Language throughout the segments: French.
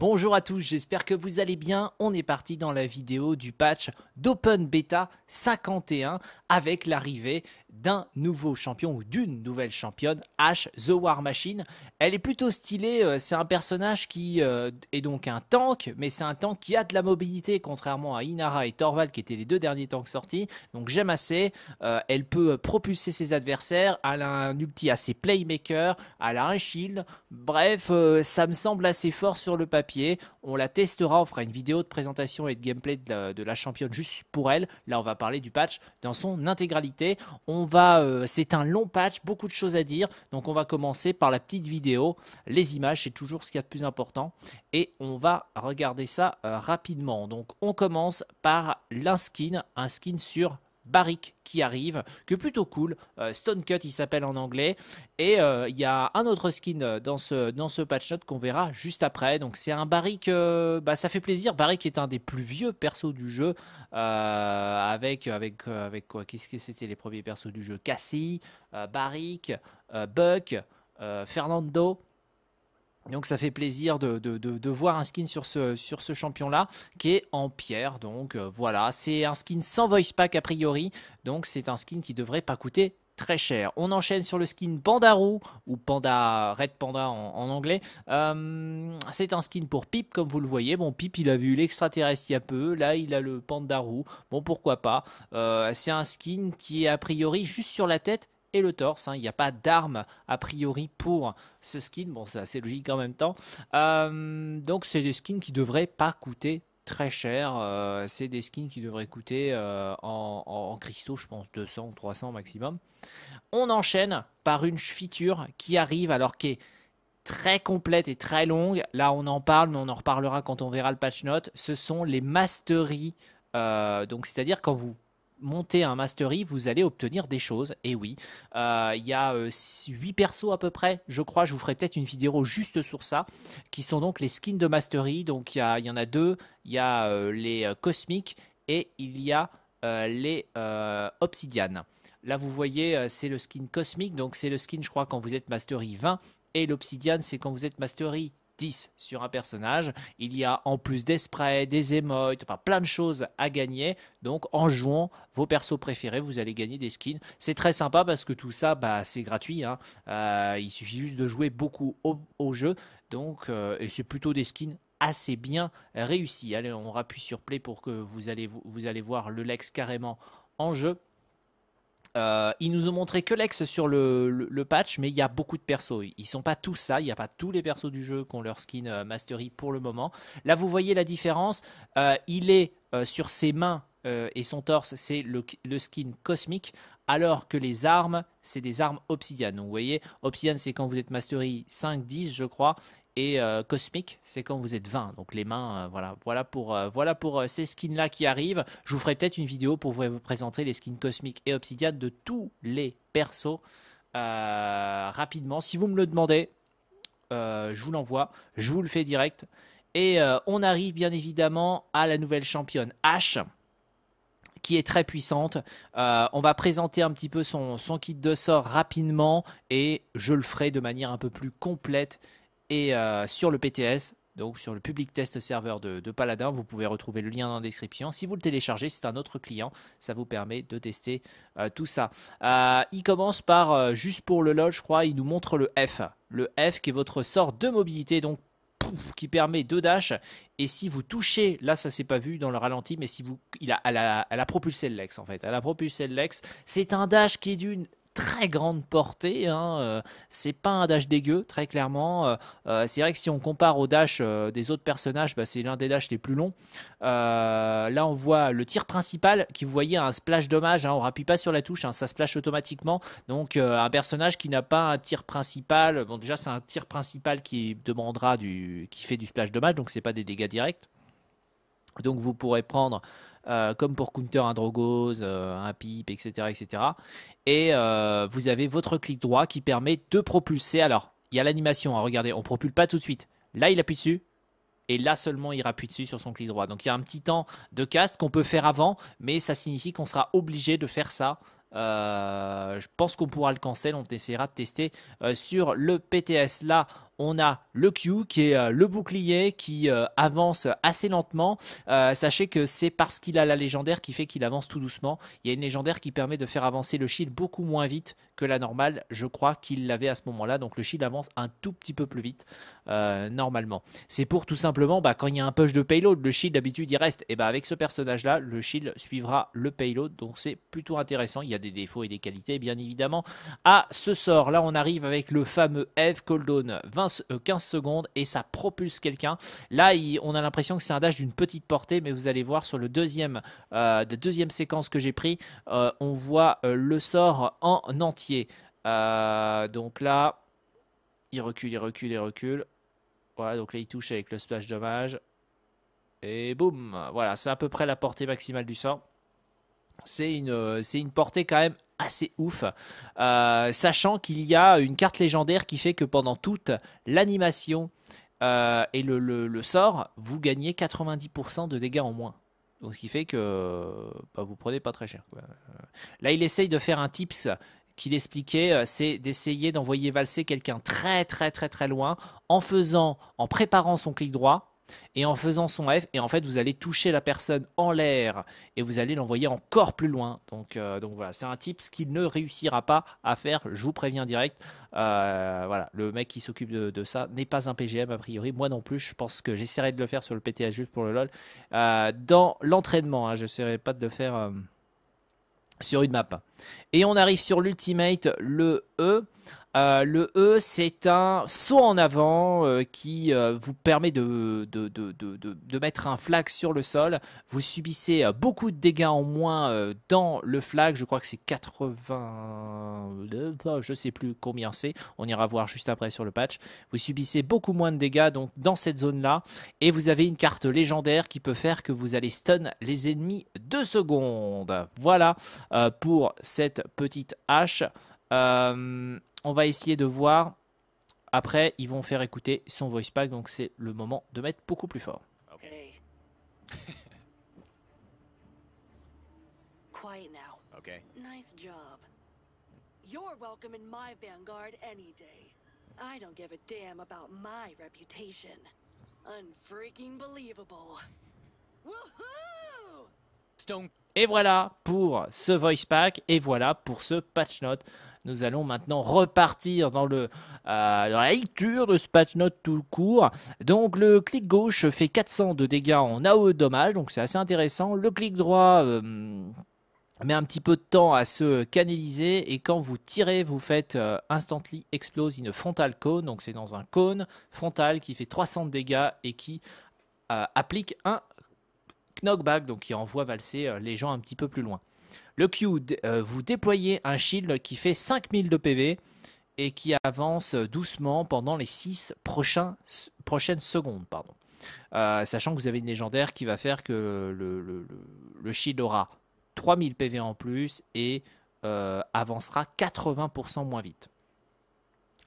Bonjour à tous, j'espère que vous allez bien. On est parti dans la vidéo du patch d'Open Beta 51 avec l'arrivée d'un nouveau champion ou d'une nouvelle championne, Ash The War Machine. Elle est plutôt stylée, euh, c'est un personnage qui euh, est donc un tank, mais c'est un tank qui a de la mobilité, contrairement à Inara et Torvald qui étaient les deux derniers tanks sortis. Donc j'aime assez, euh, elle peut propulser ses adversaires, elle a un ulti assez playmaker, elle a un shield, bref, ça me semble assez fort sur le papier. On la testera, on fera une vidéo de présentation et de gameplay de la, de la championne juste pour elle. Là on va parler du patch dans son intégralité. On va, euh, c'est un long patch, beaucoup de choses à dire. Donc on va commencer par la petite vidéo. Les images, c'est toujours ce qu'il y a de plus important. Et on va regarder ça euh, rapidement. Donc on commence par l'un skin, un skin sur Barrick qui arrive, que plutôt cool. Euh, Stonecut il s'appelle en anglais. Et euh, il y a un autre skin euh, dans ce, dans ce patch note qu'on verra juste après. Donc c'est un Barrick, bah, ça fait plaisir. Barrick est un des plus vieux persos du jeu. avec, avec, avec quoi Qu'est-ce que c'était les premiers persos du jeu Cassie, Barrick, Buck, Fernando. Donc ça fait plaisir de, voir un skin sur ce, champion-là, qui est en pierre. Donc euh, voilà, c'est un skin sans voice pack a priori. Donc c'est un skin qui devrait pas coûter très cher. On enchaîne sur le skin Pandarou, ou Panda Red Panda en, anglais. Euh, c'est un skin pour Pip, comme vous le voyez. Bon, Pip, il a vu l'extraterrestre il y a peu. Là, il a le Pandarou. Bon, pourquoi pas. Euh, c'est un skin qui est a priori juste sur la tête et le torse. Hein. Il n'y a pas d'arme a priori pour ce skin. Bon, c'est assez logique en même temps. Euh, donc, c'est des skins qui ne devraient pas coûter très cher. Euh, c'est des skins qui devraient coûter euh, en, cristaux, je pense, 200 ou 300 maximum. On enchaîne par une feature qui arrive alors qu'elle est très complète et très longue. Là, on en parle, mais on en reparlera quand on verra le patch note. Ce sont les masteries. donc, c'est-à-dire quand vous monter un mastery, vous allez obtenir des choses. Et oui, euh, il y a euh, huit 8 persos à peu près, je crois. Je vous ferai peut-être une vidéo juste sur ça, qui sont donc les skins de mastery. Donc il y, y, en a deux. Il y a euh, les cosmiques et il y a les obsidianes. Là, vous voyez, c'est le skin cosmique. Donc c'est le skin, je crois, quand vous êtes mastery 20. Et l'obsidiane, c'est quand vous êtes mastery 10 sur un personnage. Il y a en plus des sprays, des emotes enfin plein de choses à gagner. Donc en jouant vos persos préférés, vous allez gagner des skins. C'est très sympa parce que tout ça, bah, c'est gratuit. Hein. Euh, il suffit juste de jouer beaucoup au, jeu. Donc, euh, et c'est plutôt des skins assez bien réussis. Allez, on rappuie sur play pour que vous allez, vous, vous allez voir le Lex carrément en jeu. Euh, ils nous ont montré que l'ex sur le, patch, mais il y a beaucoup de persos. Ils sont pas tous là, il n'y a pas tous les persos du jeu qui ont leur skin euh, mastery pour le moment. Là, vous voyez la différence. Euh, il est sur ses mains et son torse, c'est le, skin cosmique, alors que les armes, c'est des armes obsidian. vous voyez, obsidian, c'est quand vous êtes mastery 5-10, je crois, et euh, cosmique, c'est quand vous êtes 20. Donc les mains, euh, voilà, voilà pour, euh, voilà pour ces skins-là qui arrivent. Je vous ferai peut-être une vidéo pour vous présenter les skins cosmiques et obsidiates de tous les persos rapidement. Si vous me le demandez, je vous l'envoie, je vous le fais direct. Et on arrive bien évidemment à la nouvelle championne H qui est très puissante. on va présenter un petit peu son, son kit de sort rapidement et je le ferai de manière un peu plus complète et euh, sur le PTS, donc sur le public test serveur de, Paladin, vous pouvez retrouver le lien dans la description. Si vous le téléchargez, c'est un autre client, ça vous permet de tester euh, tout ça. Euh, il commence par, juste pour le log, je crois, il nous montre le F. Le F qui est votre sort de mobilité, donc qui permet deux dash. Et si vous touchez, là ça s'est pas vu dans le ralenti, mais si vous, il a, elle a propulsé le Lex en fait. Elle a propulsé le Lex. C'est un dash qui est d'une très grande portée. Hein, euh, c'est pas un dash dégueu, très clairement. Euh, euh, c'est vrai que si on compare au dash des autres personnages, bah, c'est l'un des dashs les plus longs. là, on voit le tir principal qui, vous voyez, un splash dommage. Hein. On rappuie pas sur la touche, hein, ça splash automatiquement. Donc, un personnage qui n'a pas un tir principal. Bon, déjà, c'est un tir principal qui demandera du, qui fait du splash dommage, donc ce n'est pas des dégâts directs. Donc, vous pourrez prendre euh, comme pour Counter, un Drogos, un euh, Pipe, etc. etc. Et euh, vous avez votre clic droit qui permet de propulser. Alors, il y a l'animation, hein, regardez, on ne propulse pas tout de suite. Là, il appuie dessus, et là seulement il appuie dessus sur son clic droit. Donc il y a un petit temps de cast qu'on peut faire avant, mais ça signifie qu'on sera obligé de faire ça. je pense qu'on pourra le cancel, on essaiera de tester sur le PTS là on a le Q qui est euh, le bouclier qui euh, avance assez lentement. Euh, sachez que c'est parce qu'il a la légendaire qui fait qu'il avance tout doucement. Il y a une légendaire qui permet de faire avancer le shield beaucoup moins vite que la normale. Je crois qu'il l'avait à ce moment-là. Donc le shield avance un tout petit peu plus vite normalement. C'est pour tout simplement bah, quand il y a un push de payload, le shield d'habitude il reste. Et bah avec ce personnage-là, le shield suivra le payload. Donc c'est plutôt intéressant. Il y a des défauts et des qualités bien évidemment. À ce sort, là on arrive avec le fameux Eve Coldone 20 15, euh, secondes et ça propulse quelqu'un. Là, on a l'impression que c'est un dash d'une petite portée, mais vous allez voir sur le deuxième, de euh, deuxième séquence que j'ai pris, euh, on voit le sort en entier. donc là, il recule, il recule, il recule. Voilà, donc là, il touche avec le splash dommage. Et boum, voilà, c'est à peu près la portée maximale du sort c'est une, une, portée quand même assez ouf, euh, sachant qu'il y a une carte légendaire qui fait que pendant toute l'animation euh, et le, sort, vous gagnez 90% de dégâts en moins. Donc ce qui fait que bah, vous prenez pas très cher. Là, il essaye de faire un tips qu'il expliquait, euh, c'est d'essayer d'envoyer valser quelqu'un très très très très loin en faisant, en préparant son clic droit et en faisant son F, et en fait, vous allez toucher la personne en l'air et vous allez l'envoyer encore plus loin. Donc, euh, donc voilà, c'est un ce qu'il ne réussira pas à faire. Je vous préviens direct. Euh, voilà, le mec qui s'occupe de, ça n'est pas un PGM a priori. Moi non plus, je pense que j'essaierai de le faire sur le PTA juste pour le lol. Euh, dans l'entraînement, je hein, je n'essaierai pas de le faire sur une map. Et on arrive sur l'ultimate, le E. Euh, le E, c'est un saut en avant euh, qui euh, vous permet de, de, mettre un flag sur le sol. Vous subissez beaucoup de dégâts en moins dans le flag. Je crois que c'est 80... Je sais plus combien c'est. On ira voir juste après sur le patch. Vous subissez beaucoup moins de dégâts donc, dans cette zone-là. Et vous avez une carte légendaire qui peut faire que vous allez stun les ennemis deux secondes. Voilà pour cette petite hache on va essayer de voir. Après, ils vont faire écouter son voice pack, donc c'est le moment de mettre beaucoup plus fort. Nice job. You're welcome in my vanguard any day. I don't give a damn about my reputation. Unfreaking believable. Et voilà pour ce voice pack, et voilà pour ce patch note. Nous allons maintenant repartir euh, dans, la lecture de ce patch note tout court. Donc le clic gauche fait 400 de dégâts en AOE dommage, donc c'est assez intéressant. Le clic droit... Euh, met un petit peu de temps à se canaliser et quand vous tirez, vous faites euh, instantly explose une frontal cone, donc c'est dans un cône frontal qui fait 300 de dégâts et qui applique un knockback, donc qui envoie valser les gens un petit peu plus loin. Le Q, euh, vous déployez un shield qui fait 5000 de PV et qui avance doucement pendant les 6 prochaines secondes. Pardon. Euh, sachant que vous avez une légendaire qui va faire que le, shield aura 3000 PV en plus et euh, avancera 80% moins vite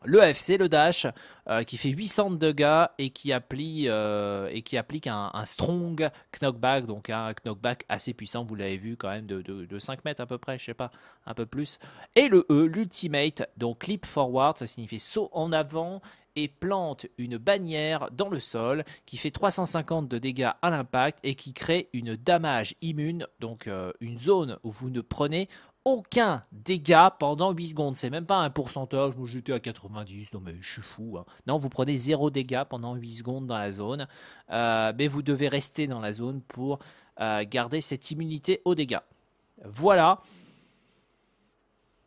le FC, le Dash, euh, qui fait 800 de dégâts et qui applique, euh, et qui applique un, strong knockback, donc un knockback assez puissant, vous l'avez vu quand même, de, 5 mètres à peu près, je sais pas, un peu plus. Et le E, l'ultimate, donc clip forward, ça signifie saut en avant et plante une bannière dans le sol qui fait 350 de dégâts à l'impact et qui crée une damage immune, donc euh, une zone où vous ne prenez aucun dégât pendant 8 secondes. C'est même pas un pourcentage, vous j'étais à 90, non mais je suis fou. Hein. Non, vous prenez 0 dégât pendant 8 secondes dans la zone, euh, mais vous devez rester dans la zone pour euh, garder cette immunité aux dégâts. Voilà,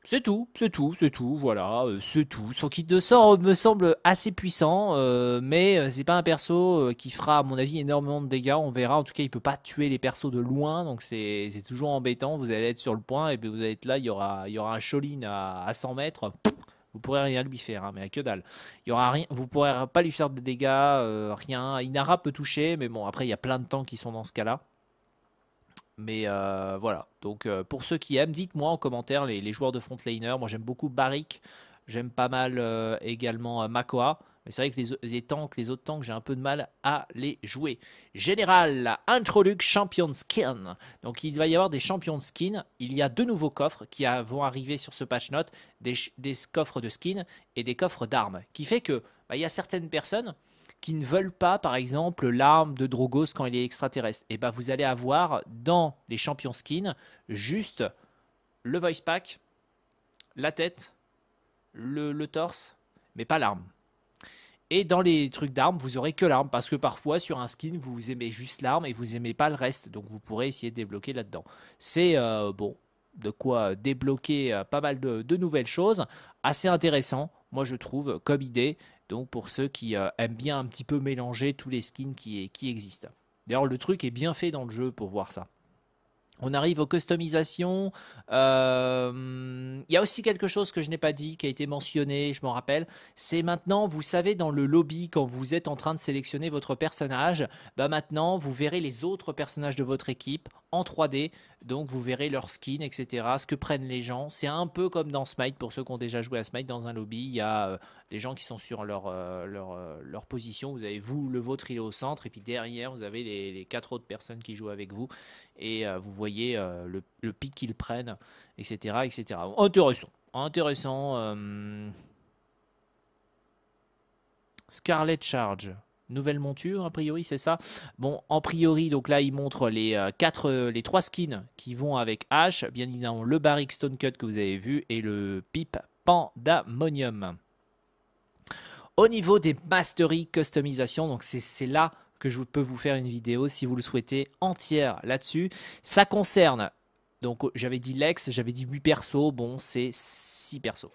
c'est tout, c'est tout, c'est tout, voilà, euh, c'est tout. Son kit de sort me semble assez puissant, euh, mais euh, c'est pas un perso qui fera, à mon avis, énormément de dégâts. On verra, en tout cas, il peut pas tuer les persos de loin, donc c'est toujours embêtant. Vous allez être sur le point, et puis vous allez être là, il y aura, y aura un Choline à, 100 mètres. Vous pourrez rien lui faire, hein, mais à que dalle. Il y aura rien, vous pourrez pas lui faire de dégâts, rien. Inara peut toucher, mais bon, après, il y a plein de temps qui sont dans ce cas-là. Mais euh, voilà, donc euh, pour ceux qui aiment, dites-moi en commentaire les, joueurs de frontliner. Moi j'aime beaucoup Barrick, j'aime pas mal euh, également Makoa. Mais c'est vrai que les, tanks, les autres tanks, j'ai un peu de mal à les jouer. Général, Introlux Champion Skin. Donc il va y avoir des de Skin. Il y a deux nouveaux coffres qui vont arriver sur ce patch note des, coffres de skin et des coffres d'armes. Qui fait que bah, il y a certaines personnes qui ne veulent pas, par exemple, l'arme de Drogos quand il est extraterrestre. Et eh ben, vous allez avoir dans les champions skins juste le voice pack, la tête, le, torse, mais pas l'arme. Et dans les trucs d'armes, vous aurez que l'arme parce que parfois sur un skin, vous aimez juste l'arme et vous aimez pas le reste, donc vous pourrez essayer de débloquer là-dedans. C'est euh, bon, de quoi débloquer euh, pas mal de, nouvelles choses, assez intéressant, moi je trouve, comme idée. Donc pour ceux qui euh, aiment bien un petit peu mélanger tous les skins qui, qui existent. D'ailleurs le truc est bien fait dans le jeu pour voir ça. On arrive aux customisations. Euh, il y a aussi quelque chose que je n'ai pas dit, qui a été mentionné, je m'en rappelle. C'est maintenant, vous savez, dans le lobby, quand vous êtes en train de sélectionner votre personnage, bah, maintenant, vous verrez les autres personnages de votre équipe en 3D donc vous verrez leur skin, etc. Ce que prennent les gens. C'est un peu comme dans Smite, pour ceux qui ont déjà joué à Smite dans un lobby. Il y a euh, des gens qui sont sur leur, euh, euh, leur, position. Vous avez vous, le vôtre, il est au centre. Et puis derrière, vous avez les, quatre autres personnes qui jouent avec vous. Et vous voyez le, le, pic qu'ils prennent, etc., etc. Intéressant. Intéressant. Scarlet Charge. Nouvelle monture, a priori, c'est ça Bon, en priori, donc là, il montre les, euh, quatre, euh, les trois skins qui vont avec H. Bien évidemment, le Barrick Stonecut que vous avez vu et le Pipe Pandamonium. Au niveau des mastery customisation, donc c'est là que je peux vous faire une vidéo si vous le souhaitez entière là-dessus. Ça concerne donc euh, j'avais dit Lex, j'avais dit 8 persos, bon c'est 6 persos.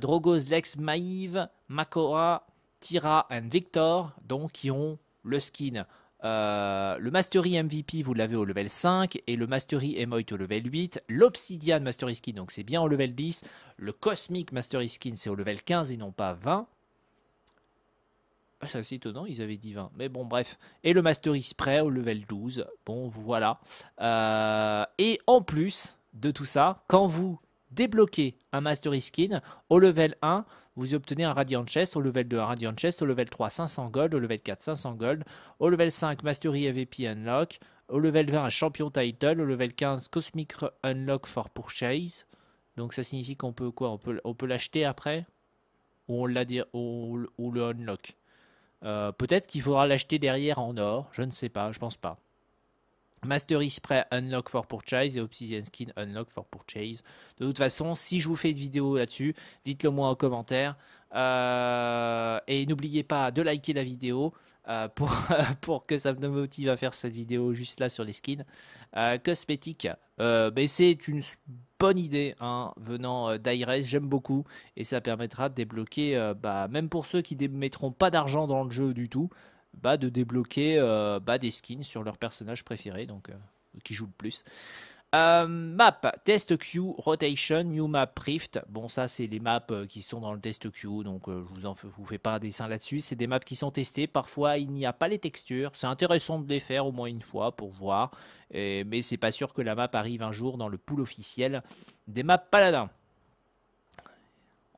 Drogos, Lex, Maïve, Makora, Tira et Victor, donc qui ont le skin. Euh, le Mastery MVP, vous l'avez au level 5, et le Mastery Emote au level 8, l'Obsidian Mastery Skin, donc c'est bien au level 10, le Cosmic Mastery Skin, c'est au level 15 et non pas 20. Ah, c'est assez étonnant, ils avaient dit 20. Mais bon, bref. Et le Mastery Spray au level 12. Bon, voilà. Euh, et en plus de tout ça, quand vous débloquez un Mastery Skin au level 1, vous obtenez un Radiant Chest, au level 2 un Radiant Chest, au level 3 500 gold, au level 4 500 gold, au level 5 Mastery AVP Unlock, au level 20 un Champion Title, au level 15 Cosmic Unlock for Purchase. Donc ça signifie qu'on peut quoi On peut, on peut l'acheter après Ou on, l'a ou le unlock euh, Peut-être qu'il faudra l'acheter derrière en or, je ne sais pas, je pense pas. Mastery Spray Unlock for Purchase et Obsidian Skin Unlock for Purchase. De toute façon, si je vous fais une vidéo là-dessus, dites-le moi en commentaire. Euh, et n'oubliez pas de liker la vidéo euh, pour, pour que ça me motive à faire cette vidéo juste là sur les skins. Euh, cosmétique ben, c'est une bonne idée hein, venant d'Ires. j'aime beaucoup. Et ça permettra de débloquer, bah, même pour ceux qui ne mettront pas d'argent dans le jeu du tout, bas de débloquer euh, bas des skins sur leur personnage préféré, donc euh, qui joue le plus. Euh, map, test queue, rotation, new map rift. Bon, ça, c'est les maps qui sont dans le test queue, donc je vous en vous fais pas un dessin là-dessus. C'est des maps qui sont testées. Parfois, il n'y a pas les textures. C'est intéressant de les faire au moins une fois pour voir. Et, mais c'est pas sûr que la map arrive un jour dans le pool officiel des maps paladins.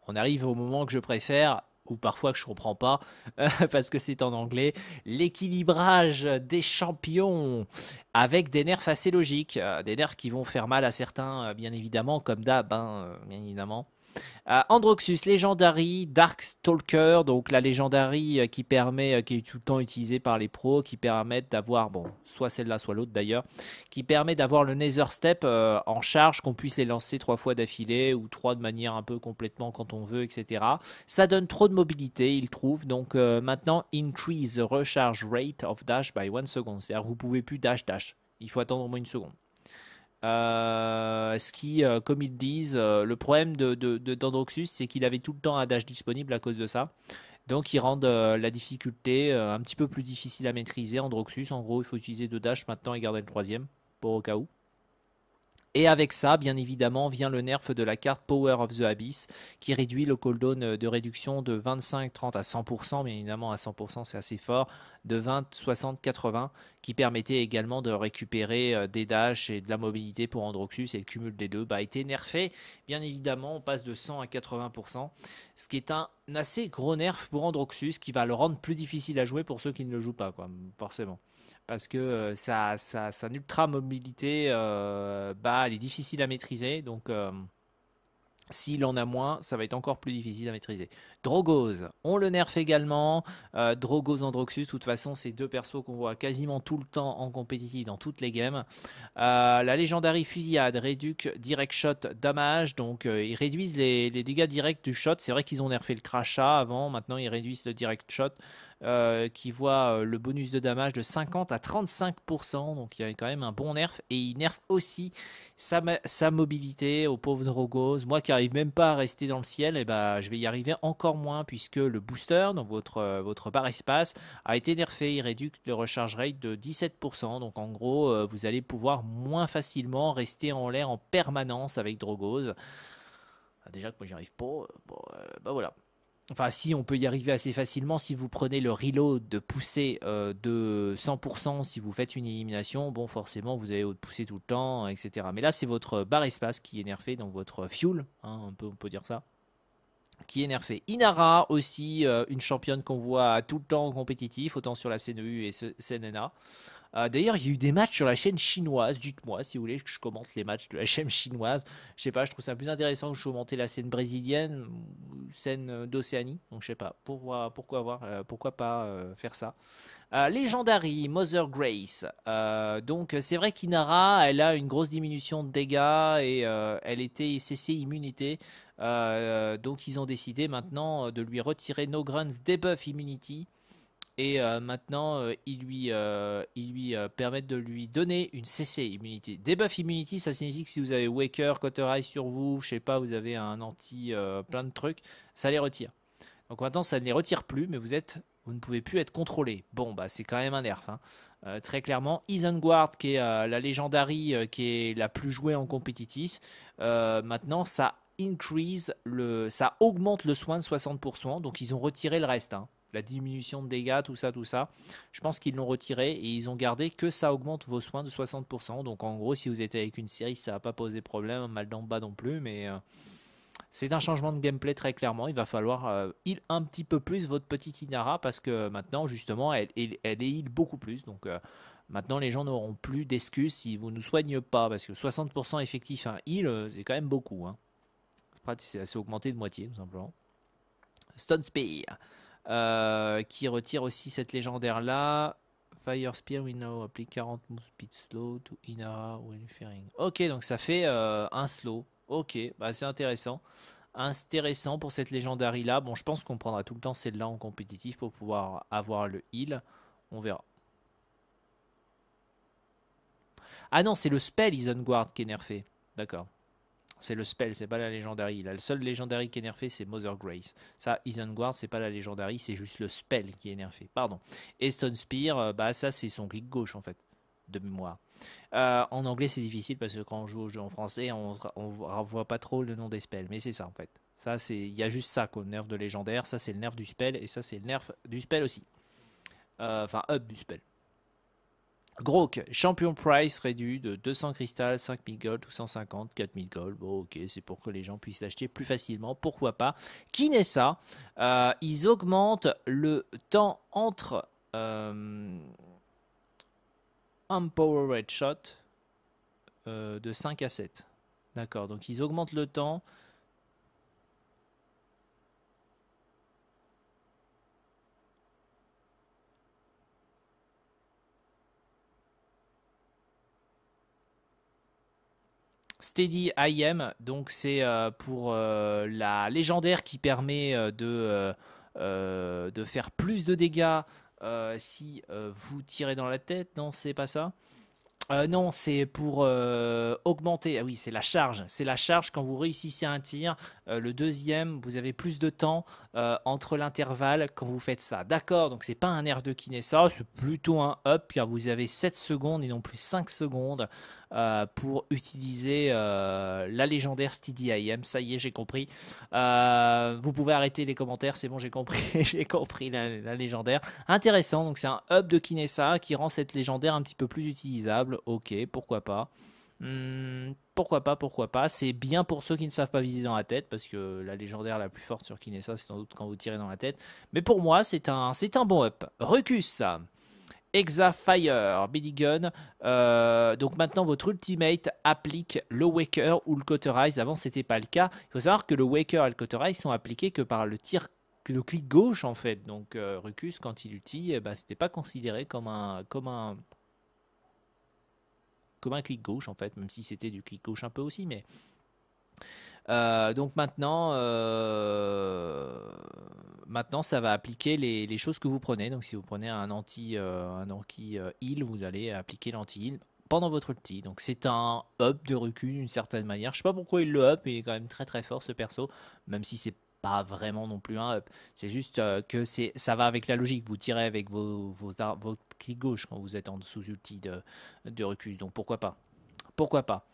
On arrive au moment que je préfère, ou parfois que je ne comprends pas parce que c'est en anglais, l'équilibrage des champions avec des nerfs assez logiques, euh, des nerfs qui vont faire mal à certains, euh, bien évidemment, comme d'hab, hein, euh, bien évidemment. Euh, Androxus, Legendary, Stalker donc la Legendary euh, qui permet, euh, qui est tout le temps utilisée par les pros, qui permet d'avoir, bon, soit celle-là, soit l'autre d'ailleurs, qui permet d'avoir le Nether Step en charge, qu'on puisse les lancer trois fois d'affilée ou trois de manière un peu complètement quand on veut, etc. Ça donne trop de mobilité, il trouve. Donc maintenant, increase the recharge rate of dash by one second. C'est-à-dire, vous pouvez plus dash dash. Il faut attendre au moins une seconde. Euh, ce qui, euh, comme ils disent, euh, le problème de, Dandroxus, c'est qu'il avait tout le temps un dash disponible à cause de ça. Donc ils rendent la difficulté un petit peu plus difficile à maîtriser. Androxus, en gros, il faut utiliser deux dash maintenant et garder le troisième, pour au cas où. Et avec ça, bien évidemment, vient le nerf de la carte Power of the Abyss qui réduit le cooldown euh, de réduction de 25, 30 à 100%, bien évidemment à 100% c'est assez fort, de 20, 60, 80, qui permettait également de récupérer euh, des dashs et de la mobilité pour Androxus et le cumul des deux bah, a été nerfé. Bien évidemment, on passe de 100 à 80%, ce qui est un assez gros nerf pour Androxus qui va le rendre plus difficile à jouer pour ceux qui ne le jouent pas, quoi, forcément parce que euh, sa, ultra mobilité, euh, bah, elle est difficile à maîtriser. Donc, euh, s'il en a moins, ça va être encore plus difficile à maîtriser. Drogose, on le nerf également. Euh, Drogos Androxus, de toute façon, c'est deux persos qu'on voit quasiment tout le temps en compétitif dans toutes les games. Euh, la légendaire fusillade, réduit direct shot damage, donc euh, ils réduisent les, dégâts directs du shot. C'est vrai qu'ils ont nerfé le crachat avant, maintenant ils réduisent le direct shot. qui voit le bonus de damage de 50 à 35%, donc il y a quand même un bon nerf. Et il nerf aussi sa, mobilité au pauvre Drogos. Moi qui n'arrive même pas à rester dans le ciel, et eh ben, je vais y arriver encore moins puisque le booster dans votre, euh, votre barre espace a été nerfé. Il réduit le recharge rate de 17%. Donc en gros, euh, vous allez pouvoir moins facilement rester en l'air en permanence avec Drogose. Ah, déjà que moi j'y arrive pas, euh, bah voilà. Enfin, si on peut y arriver assez facilement, si vous prenez le reload de poussée de 100%, si vous faites une élimination, bon, forcément, vous allez pousser tout le temps, etc. Mais là, c'est votre barre espace qui est nerfé dans votre fuel, hein, on peut dire ça qui est Inara aussi, euh, une championne qu'on voit tout le temps en compétitif, autant sur la CNU et CNNA. Euh, D'ailleurs, il y a eu des matchs sur la chaîne chinoise. Dites-moi si vous voulez que je commente les matchs de la chaîne chinoise. Je sais pas, je trouve ça plus intéressant que je commenter la scène brésilienne, scène d'Océanie. Donc je sais pas, pourquoi, pourquoi, avoir, euh, pourquoi pas euh, faire ça. Euh, Mother Grace. Euh, donc c'est vrai qu'Inara, elle a une grosse diminution de dégâts et euh, elle était CC immunité. Euh, donc ils ont décidé maintenant de lui retirer No Grunts Debuff Immunity. Et maintenant, ils lui, ils lui permettent de lui donner une CC immunité. Debuff immunity, ça signifie que si vous avez Waker, Cotterize sur vous, je sais pas, vous avez un anti, plein de trucs, ça les retire. Donc maintenant, ça ne les retire plus, mais vous êtes vous ne pouvez plus être contrôlé. Bon, bah, c'est quand même un nerf. Hein. Euh, très clairement, Isengard, qui est euh, la légendary, euh, qui est la plus jouée en compétitif, maintenant, ça increase le, ça augmente le soin de 60%. Donc, ils ont retiré le reste. Hein. La diminution de dégâts, tout ça, tout ça. Je pense qu'ils l'ont retiré et ils ont gardé que ça augmente vos soins de 60%. Donc, en gros, si vous êtes avec une série, ça va pas poser problème. Mal d'en bas non plus, mais c'est un changement de gameplay très clairement. Il va falloir euh, heal un petit peu plus votre petite Inara parce que maintenant, justement, elle, elle est heal beaucoup plus. Donc euh, maintenant, les gens n'auront plus d'excuses si vous ne soignez pas parce que 60% effectif à un heal, euh, c'est quand même beaucoup. Hein. C'est assez augmenté de moitié, tout simplement. Stone Spear qui retire aussi cette légendaire là. Fire Spear we now apply 40 move speed slow to Inara when fearing. Ok, donc ça fait un slow. Ok, bah c'est intéressant. Intéressant pour cette légendaire là. Bon, je pense qu'on prendra tout le temps celle-là en compétitif pour pouvoir avoir le heal. On verra. Ah non, c'est le spell Isengard qui est nerfé. D'accord. C'est le spell, c'est pas la légendarie. Là, le seul légendaire qui est nerfé, c'est Mother Grace. Ça, Isengard, c'est pas la légendarie, c'est juste le spell qui est nerfé. Pardon. Et Stone Spear, euh, bah ça, c'est son clic gauche en fait, de mémoire. Euh, en anglais, c'est difficile parce que quand on joue au jeu en français, on ne voit pas trop le nom des spells. Mais c'est ça, en fait. Ça, c'est Il y a juste ça, qu'on Nerf de légendaire. Ça, c'est le nerf du spell. Et ça, c'est le nerf du spell aussi. Euh, enfin, up du spell. Grok, champion price réduit de 200 cristal, 5000 gold ou 150, 4000 gold. Bon, ok, c'est pour que les gens puissent l'acheter plus facilement, pourquoi pas. Kinessa, euh, ils augmentent le temps entre. Power Red Shot euh, de 5 à 7. D'accord, donc ils augmentent le temps. Steady IM, donc c'est euh, pour euh, la légendaire qui permet de, de faire plus de dégâts euh, si euh, vous tirez dans la tête, non, c'est pas ça. Euh, non, c'est pour augmenter. Ah oui, c'est la charge. C'est la charge quand vous réussissez un tir. le deuxième, vous avez plus de temps euh, entre l'intervalle quand vous faites ça. D'accord, donc c'est pas un r de Kinessa, c'est plutôt un up car vous avez 7 secondes et non plus 5 secondes euh, pour utiliser euh, la légendaire IM Ça y est, j'ai compris. vous pouvez arrêter les commentaires, c'est bon, j'ai compris, j'ai compris la, légendaire. Intéressant, donc c'est un up de Kinesa qui rend cette légendaire un petit peu plus utilisable. Ok, pourquoi pas. Hmm, pourquoi pas, pourquoi pas. C'est bien pour ceux qui ne savent pas viser dans la tête, parce que la légendaire la plus forte sur Kinesa, c'est sans doute quand vous tirez dans la tête. Mais pour moi, c'est un, c'est un bon up. Recus, fire Billy Gun. Euh, donc maintenant, votre ultimate applique le Waker ou le Cauterize. Avant, n'était pas le cas. Il faut savoir que le Waker et le Cauterize sont appliqués que par le tir le clic gauche en fait donc euh, Rucus quand il utilise ce eh n'était ben, c'était pas considéré comme un comme un comme un clic gauche en fait, même si c'était du clic gauche un peu aussi, mais. Euh, donc maintenant, euh, maintenant, ça va appliquer les, choses que vous prenez. Donc si vous prenez un anti, euh, un anti heal, vous allez appliquer l'anti heal pendant votre ulti. Donc c'est un up de recul d'une certaine manière. Je sais pas pourquoi il le up, il est quand même très très fort ce perso, même si c'est pas vraiment non plus un up. C'est juste euh, que c'est, ça va avec la logique. Vous tirez avec vos, vos, votre clic gauche quand vous êtes en dessous ulti de, de recul. Donc pourquoi pas Pourquoi pas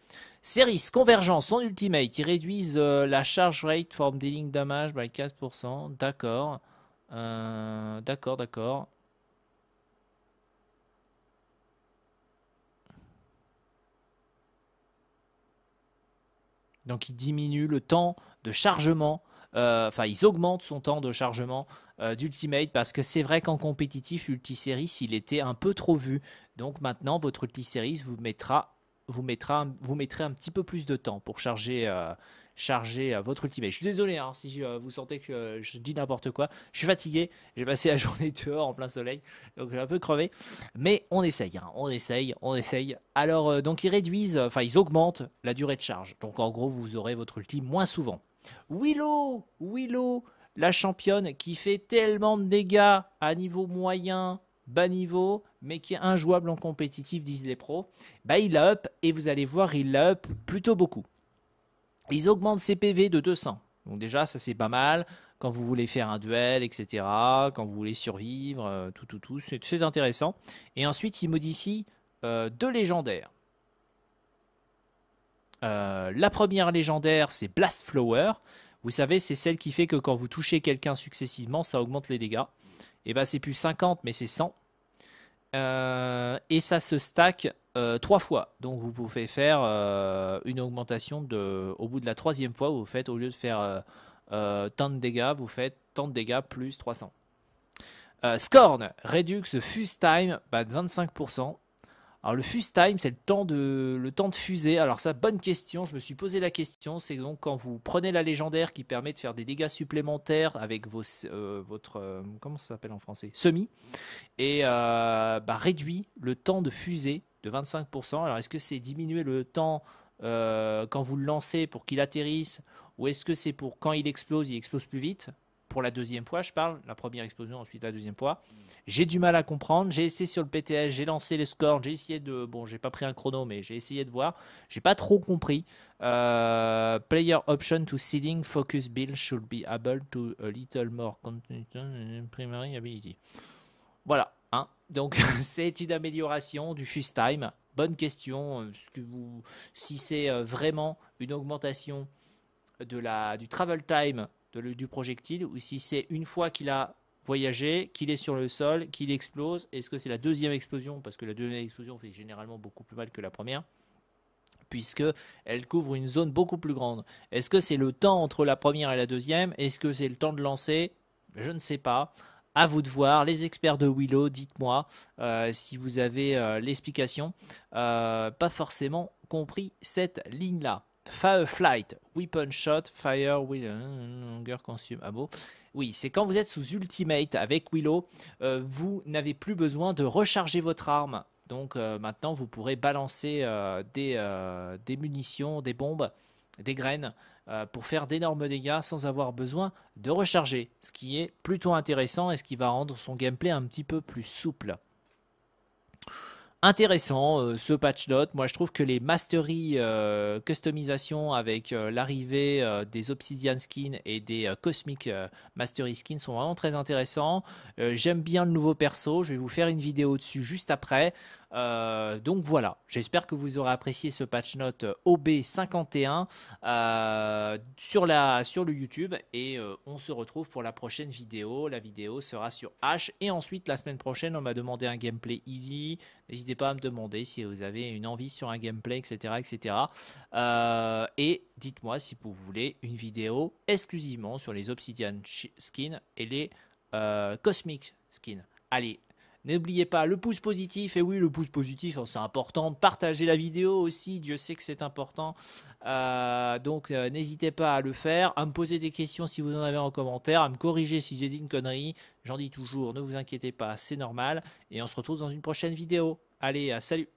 Ceris, Convergence, en ultimate, ils réduisent euh, la charge rate form dealing damage by 15%. D'accord. Euh, d'accord, d'accord. Donc il diminue le temps de chargement euh, enfin ils augmentent son temps de chargement euh, d'Ultimate parce que c'est vrai qu'en compétitif, Ultiseries, il était un peu trop vu. Donc maintenant, votre Ultiseries vous mettra, vous mettra, vous mettrez un petit peu plus de temps pour charger, euh, charger votre Ultimate. Je suis désolé hein, si vous sentez que je dis n'importe quoi. Je suis fatigué, j'ai passé la journée dehors en plein soleil, donc j'ai un peu crevé. Mais on essaye, hein. on essaye, on essaye. Alors donc ils réduisent, enfin ils augmentent la durée de charge. Donc en gros, vous aurez votre ulti moins souvent. Willow, Willow, la championne qui fait tellement de dégâts à niveau moyen, bas niveau, mais qui est injouable en compétitif, disent les pros, bah, il up et vous allez voir, il up plutôt beaucoup. Ils augmentent ses PV de 200. Donc déjà, ça c'est pas mal. Quand vous voulez faire un duel, etc., quand vous voulez survivre, euh, tout, tout, tout, c'est intéressant. Et ensuite, il modifie euh, deux légendaires. Euh, la première légendaire, c'est Blast Flower. Vous savez, c'est celle qui fait que quand vous touchez quelqu'un successivement, ça augmente les dégâts. Et eh bah ben, c'est plus 50, mais c'est 100. Euh, et ça se stack euh, trois 3 fois. Donc vous pouvez faire une augmentation de, au bout de la troisième fois. Vous faites, au lieu de faire tant de dégâts, vous faites tant de dégâts plus 300. Scorn, Redux Fuse Time, bah, 25%. Alors le fuse time, c'est le temps de le temps de fusée. Alors ça, bonne question. Je me suis posé la question. C'est donc quand vous prenez la légendaire qui permet de faire des dégâts supplémentaires avec vos euh, votre euh, comment ça s'appelle en français semi et euh, bah, réduit le temps de fusée de 25%. Alors est-ce que c'est diminuer le temps quand vous le lancez pour qu'il atterrisse ou est-ce que c'est pour quand il explose, il explose plus vite pour la deuxième fois, je parle, la première explosion, ensuite la deuxième fois. J'ai du mal à comprendre. J'ai essayé sur le PTS, j'ai lancé les scores, j'ai essayé de. Bon, j'ai pas pris un chrono, mais j'ai essayé de voir. J'ai pas trop compris. Euh, player option to seeding focus build should be able to a little more content primary ability. Voilà. Hein. Donc, c'est une amélioration du fuse time. Bonne question. Que vous, si c'est euh, vraiment une augmentation de la, du travel time du projectile ou si c'est une fois qu'il a voyagé, qu'il est sur le sol, qu'il explose. Est-ce que c'est la deuxième explosion Parce que la deuxième explosion fait généralement beaucoup plus mal que la première puisque elle couvre une zone beaucoup plus grande. Est-ce que c'est le temps entre la première et la deuxième Est-ce que c'est le temps de lancer Je ne sais pas. À vous de voir, les experts de Willow, dites-moi euh, si vous avez euh, l'explication. Euh, pas forcément compris cette ligne-là. Flight, Weapon Shot, Fire, Will, euh, Longer Consume. Ah bon Oui, c'est quand vous êtes sous Ultimate avec Willow, euh, vous n'avez plus besoin de recharger votre arme. Donc euh, maintenant, vous pourrez balancer des, des, munitions, des bombes, des graines pour faire d'énormes dégâts sans avoir besoin de recharger. Ce qui est plutôt intéressant et ce qui va rendre son gameplay un petit peu plus souple intéressant euh, ce patch note. Moi, je trouve que les mastery euh, customisation avec euh, l'arrivée des Obsidian skins et des Cosmic mastery skins sont vraiment très intéressants. J'aime bien le nouveau perso. Je vais vous faire une vidéo dessus juste après. Euh, donc voilà, j'espère que vous aurez apprécié ce patch note euh, OB51 euh, sur, la, sur le YouTube et on se retrouve pour la prochaine vidéo. La vidéo sera sur H et ensuite la semaine prochaine on m'a demandé un gameplay Eevee. N'hésitez pas à me demander si vous avez une envie sur un gameplay, etc. etc. et dites-moi si vous voulez une vidéo exclusivement sur les Obsidian skins et les Cosmic skins. Allez, N'oubliez pas le pouce positif, et oui, le pouce positif, hein, c'est important. Partagez la vidéo aussi, Dieu sait que c'est important. Euh, donc euh, n'hésitez pas à le faire, à me poser des questions si vous en avez en commentaire, à me corriger si j'ai dit une connerie. J'en dis toujours, ne vous inquiétez pas, c'est normal. Et on se retrouve dans une prochaine vidéo. Allez, euh, salut